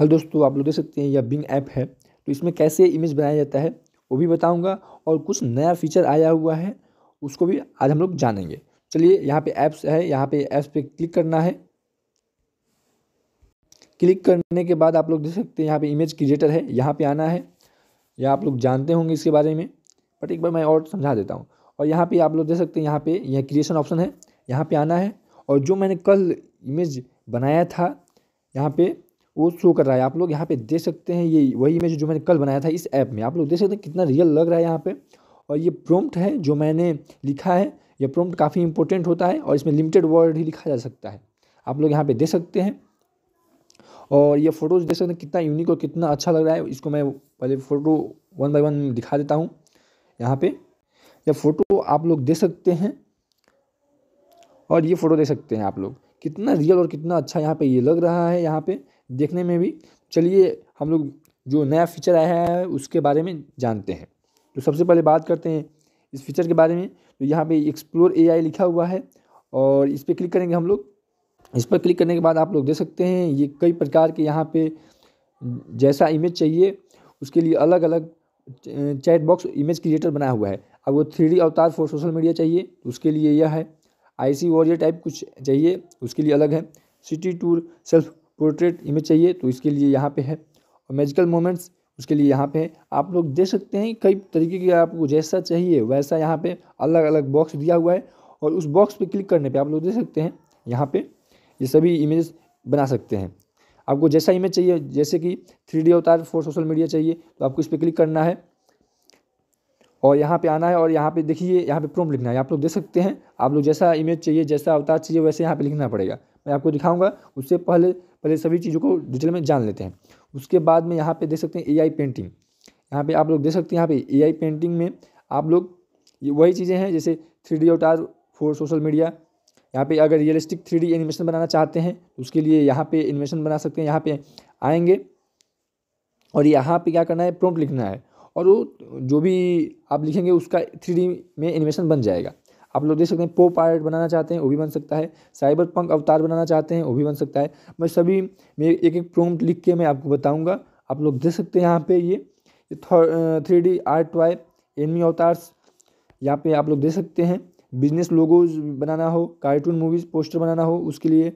हल दोस्तों तो आप लोग देख सकते हैं यह बिंग ऐप है तो इसमें कैसे इमेज बनाया जाता है वो भी बताऊंगा और कुछ नया फीचर आया हुआ है उसको भी आज हम लोग जानेंगे चलिए यहाँ पे ऐप्स है यहाँ पे ऐप्स पे क्लिक करना है क्लिक करने के बाद आप लोग देख सकते हैं यहाँ पे इमेज क्रिएटर है यहाँ पे आना है या आप लोग जानते होंगे इसके बारे में बट एक बार मैं और समझा देता हूँ और यहाँ पर आप लोग देख सकते हैं यहाँ पर यह क्रिएशन ऑप्शन है यहाँ पर आना है और जो मैंने कल इमेज बनाया था यहाँ पर वो शो कर रहा है आप लोग यहाँ पे देख सकते हैं ये वही इमेज जो मैंने कल बनाया था इस ऐप में आप लोग देख सकते हैं कितना रियल लग रहा है यहाँ पे और ये प्रोम्प्ट है जो मैंने लिखा है यह प्रोम्प्ट काफ़ी इंपॉर्टेंट होता है और इसमें लिमिटेड वर्ड ही लिखा जा सकता है आप लोग यहाँ पर देख सकते हैं और ये फ़ोटोज़ देख सकते हैं कितना यूनिक और कितना अच्छा लग रहा है इसको मैं पहले फ़ोटो वन बाई वन दिखा देता हूँ यहाँ पर यह फ़ोटो आप लोग देख सकते हैं और ये फ़ोटो देख सकते हैं आप लोग कितना रियल और कितना अच्छा यहाँ पे ये लग रहा है यहाँ पे देखने में भी चलिए हम लोग जो नया फीचर आया है उसके बारे में जानते हैं तो सबसे पहले बात करते हैं इस फीचर के बारे में तो यहाँ पे एक्सप्लोर एआई लिखा हुआ है और इस पर क्लिक करेंगे हम लोग इस पर क्लिक करने के बाद आप लोग देख सकते हैं ये कई प्रकार के यहाँ पे जैसा इमेज चाहिए उसके लिए अलग अलग चैट बॉक्स इमेज क्रिएटर बना हुआ है अब वो थ्री अवतार फॉर सोशल मीडिया चाहिए उसके लिए यह है आई वॉरियर टाइप कुछ चाहिए उसके लिए अलग है city tour self portrait image चाहिए तो इसके लिए यहाँ पे है और मैजिकल मोमेंट्स उसके लिए यहाँ पे है आप लोग देख सकते हैं कई तरीके की आपको जैसा चाहिए वैसा यहाँ पे अलग अलग बॉक्स दिया हुआ है और उस बॉक्स पे क्लिक करने पे आप लोग देख सकते हैं यहाँ पे ये सभी इमेज बना सकते हैं आपको जैसा इमेज चाहिए जैसे कि three D avatar for social media चाहिए तो आपको इस पर क्लिक करना है और यहाँ पे आना है और यहाँ पे देखिए यहाँ पे प्रोम लिखना है आप लोग देख सकते हैं आप लोग जैसा इमेज चाहिए जैसा अवतार चाहिए वैसे यहाँ पे लिखना पड़ेगा मैं आपको दिखाऊंगा उससे पहले पहले सभी चीज़ों को डिटेल में जान लेते हैं उसके बाद में यहाँ पे देख सकते हैं एआई पेंटिंग यहाँ पे आप लोग देख सकते हैं यहाँ पे एआई पेंटिंग में आप लोग ये वही चीज़ें हैं जैसे three D avatar for social media यहाँ पे अगर रियलिस्टिक थ्री डी एनिमेशन बनाना चाहते हैं तो उसके लिए यहाँ पर एनिमेशन बना सकते हैं यहाँ पर आएँगे और यहाँ पर क्या करना है प्रॉम्प्ट लिखना है और वो जो भी आप लिखेंगे उसका थ्री में एनिमेशन बन जाएगा आप लोग देख सकते हैं पो पायलट बनाना चाहते हैं वो भी बन सकता है साइबर पंक अवतार बनाना चाहते हैं वो भी बन सकता है मैं सभी मैं एक एक प्रोम लिख के मैं आपको बताऊँगा आप लोग देख सकते हैं यहाँ पर ये थ्री डी आर्ट वाई एनमी अवतार्स यहाँ पर आप लोग देख सकते हैं बिजनेस लोगोज बनाना हो कार्टून मूवीज़ पोस्टर बनाना हो उसके लिए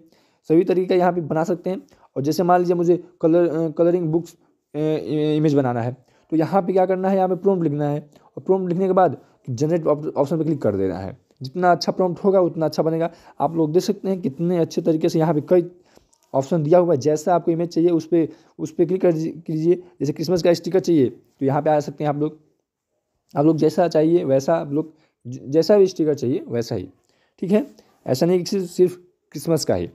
सभी तरीके यहाँ पर बना सकते हैं और जैसे मान लीजिए मुझे कलर कलरिंग बुक्स इमेज बनाना है तो यहाँ पे क्या करना है यहाँ पे प्रोम्प्ट लिखना है और प्रोम्प्ट लिखने के बाद जनरेट ऑप्शन पे क्लिक कर देना है जितना अच्छा प्रॉम्प्ट होगा उतना अच्छा बनेगा आप लोग देख सकते हैं कितने अच्छे तरीके से यहाँ पे कई ऑप्शन दिया हुआ है जैसा आपको इमेज चाहिए उस पर उस पर क्लिक कर कीजिए जैसे क्रिसमस का स्टिकर चाहिए तो यहाँ पर आ सकते हैं आप लोग आप लोग जैसा चाहिए वैसा आप लोग जैसा भी स्टिकर चाहिए वैसा ही ठीक है ऐसा नहीं कि सिर्फ क्रिसमस का ही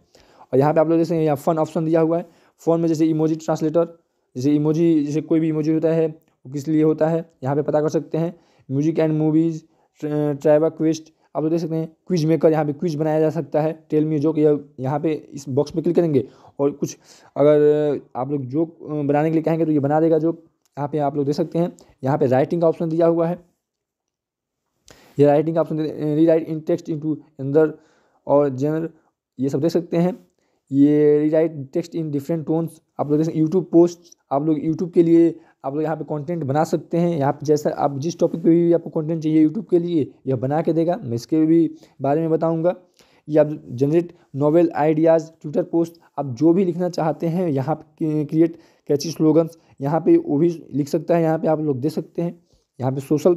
और यहाँ पे आप लोग जैसे यहाँ फन ऑप्शन दिया हुआ है फ़ोन में जैसे इमोजी ट्रांसलेटर जैसे इमोजी जैसे कोई भी इमोजी होता है वो किस लिए होता है यहाँ पे पता कर सकते हैं music and movies travel quest आप लोग देख सकते हैं क्विज मेकर यहाँ पे क्विज बनाया जा सकता है टेल मी जोक या यहाँ पे इस बॉक्स में क्लिक करेंगे और कुछ अगर आप लोग जोक बनाने के लिए कहेंगे तो ये बना देगा जोक यहाँ पे आप लोग देख सकते हैं यहाँ पे राइटिंग का ऑप्शन दिया हुआ है ये राइटिंग का option rewrite in text into अंदर और जनरल ये सब देख सकते हैं ये rewrite text in different tones आप लोग देख सकते यूट्यूब पोस्ट आप लोग यूट्यूब के लिए आप लोग यहाँ पे कंटेंट बना सकते हैं यहाँ पे जैसा आप जिस टॉपिक पे भी आपको कंटेंट चाहिए यूट्यूब के लिए यह बना के देगा मैं इसके भी बारे में बताऊँगा या generate novel ideas Twitter post आप जो भी लिखना चाहते हैं यहाँ क्रिएट कैची स्लोगन्स यहाँ पर वो भी लिख सकता है यहाँ पर आप लोग दे सकते हैं यहाँ पर सोशल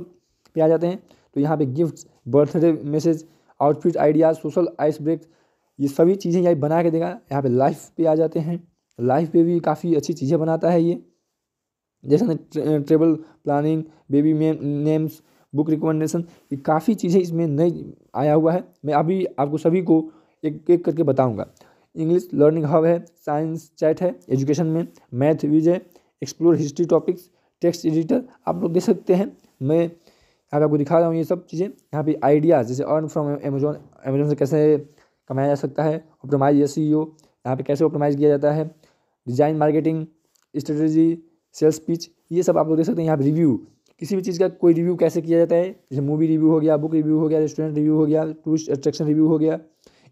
पे आ जाते हैं तो यहाँ पर gift birthday message outfit ideas social ice break ये सभी चीज़ें यहाँ बना के देगा यहाँ पे लाइफ पे आ जाते हैं लाइफ पे भी काफ़ी अच्छी चीज़ें बनाता है ये जैसे travel planning baby names book recommendation ये काफ़ी चीज़ें इसमें नई आया हुआ है मैं अभी आपको सभी को एक एक करके बताऊंगा इंग्लिश लर्निंग हब है साइंस चैट है एजुकेशन में मैथ विज है explore history topics text editor आप लोग देख सकते हैं मैं यहाँ पे आपको दिखा रहा हूँ ये सब चीज़ें यहाँ पे आइडियाज़ जैसे अर्न फ्रॉम अमेजोन अमेजोन से कैसे कमाया जा सकता है ऑप्टोमाइज ये सी यहाँ पे कैसे ऑप्टोमाइज किया जाता है design marketing strategy sales pitch ये सब आप लोग देख सकते हैं यहाँ पर रिव्यू किसी भी चीज़ का कोई रिव्यू कैसे किया जाता है जैसे मूवी रिव्यू हो गया बुक रिव्यू हो गया रेस्टोरेंट रिव्यू हो गया टूरिस्ट अट्रैक्शन रिव्यू हो गया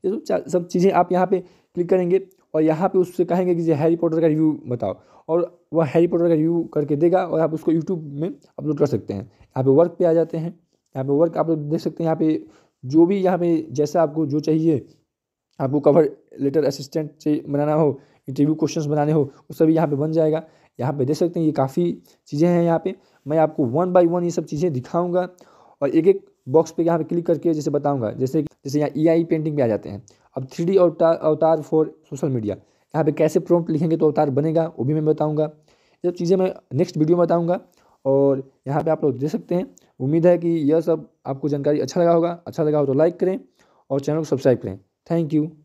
ये सब सब चीज़ें आप यहाँ पे क्लिक करेंगे और यहाँ पे उससे कहेंगे कि हैरी पॉटर का रिव्यू बताओ और वह हैरी पॉटर का रिव्यू करके देगा और आप उसको यूट्यूब में अपलोड कर सकते हैं यहाँ पर वर्क पर आ जाते हैं यहाँ पर वर्क आप लोग देख सकते हैं यहाँ पर जो भी यहाँ पे जैसा आपको जो चाहिए आपको कवर लेटर असिस्टेंट बनाना हो इंटरव्यू क्वेश्चंस बनाने हो वो सभी यहाँ पे बन जाएगा यहाँ पे देख सकते हैं ये काफ़ी चीज़ें हैं यहाँ पे मैं आपको वन बाय वन ये सब चीज़ें दिखाऊंगा और एक एक बॉक्स पे यहाँ पे क्लिक करके जैसे बताऊंगा जैसे जैसे यहाँ ई आई पेंटिंग पे आ जाते हैं अब थ्री डी अवतार अवतार फॉर सोशल मीडिया यहाँ पे कैसे प्रोम्प्ट लिखेंगे तो अवतार बनेगा वो भी मैं बताऊँगा ये सब चीज़ें मैं नेक्स्ट वीडियो में बताऊँगा और यहाँ पर आप लोग देख सकते हैं उम्मीद है कि यह सब आपको जानकारी अच्छा लगा होगा अच्छा लगा हो तो लाइक करें और चैनल को सब्सक्राइब करें थैंक यू